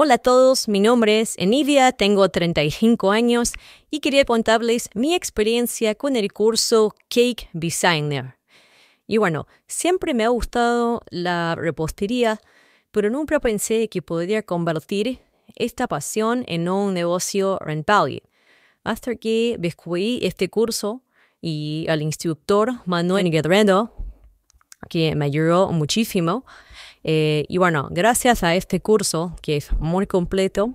Hola a todos, mi nombre es Enidia, tengo 35 años y quería contarles mi experiencia con el curso Cake Designer. Y bueno, siempre me ha gustado la repostería, pero nunca pensé que podría convertir esta pasión en un negocio rentable. Hasta que descubrí este curso y al instructor Manuel Guerrero, que me ayudó muchísimo, eh, y bueno, gracias a este curso, que es muy completo,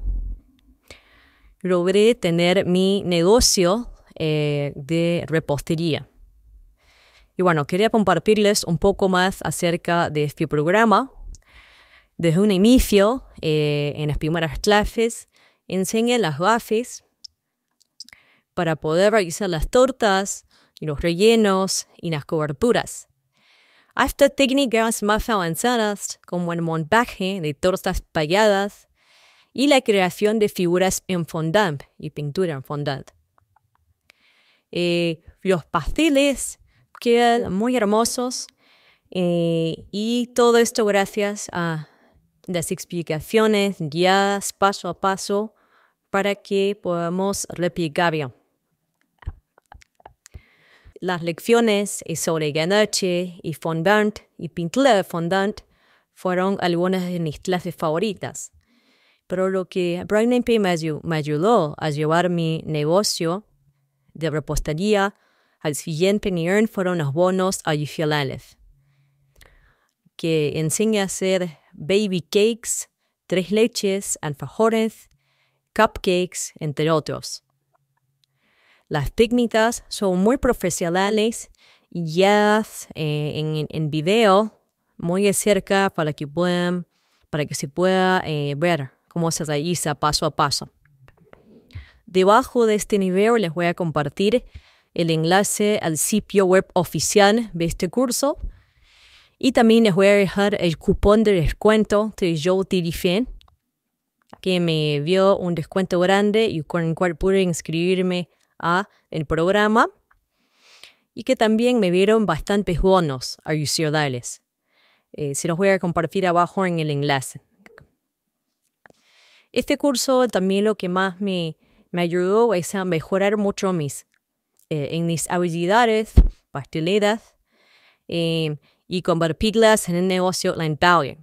logré tener mi negocio eh, de repostería. Y bueno, quería compartirles un poco más acerca de este programa. Desde un inicio, eh, en las primeras clases, enseñé las bases para poder realizar las tortas y los rellenos y las coberturas hasta técnicas más avanzadas como el montaje de tortas payadas y la creación de figuras en fondant y pintura en fondant. Eh, los pasteles quedan muy hermosos eh, y todo esto gracias a las explicaciones guiadas paso a paso para que podamos replicar bien las lecciones eh, sobre Ganache y Fondant y Pintler Fondant fueron algunas de mis clases favoritas. Pero lo que Brian P. me ayudó a llevar mi negocio de repostería al siguiente nivel fueron los bonos a adicionales, que enseña a hacer baby cakes, tres leches, alfajores, cupcakes, entre otros. Las técnicas son muy profesionales y ya eh, en, en, video muy cerca para que puedan, para que se pueda eh, ver cómo se realiza paso a paso. Debajo de este nivel les voy a compartir el enlace al sitio web oficial de este curso y también les voy a dejar el cupón de descuento de yo utilicé, que me dio un descuento grande y con el cual pude inscribirme a el programa y que también me vieron bastantes bonos adicionales. Eh, se los voy a compartir abajo en el enlace. Este curso también lo que más me, ayudó es a mejorar mucho mis, eh, mis habilidades, pasteleras, eh, y convertirlas en el negocio online value.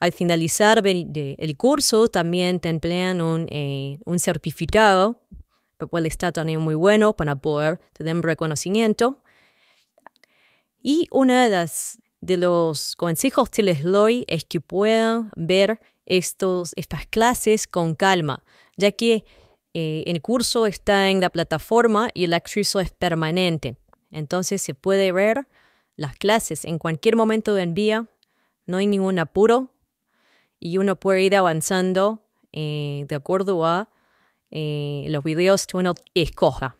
Al finalizar el curso también te un, eh, un certificado cual está también muy bueno para poder tener reconocimiento. Y uno de, de los consejos que les doy es que puedan ver estos, estas clases con calma, ya que eh, el curso está en la plataforma y el acceso es permanente. Entonces se puede ver las clases en cualquier momento de día, no hay ningún apuro y uno puede ir avanzando eh, de acuerdo a eh, los videos que uno escoja.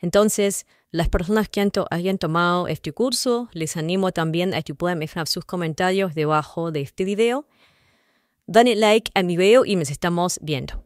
Entonces, las personas que hayan tomado este curso, les animo también a que puedan dejar sus comentarios debajo de este video. Dale like a mi video y nos estamos viendo.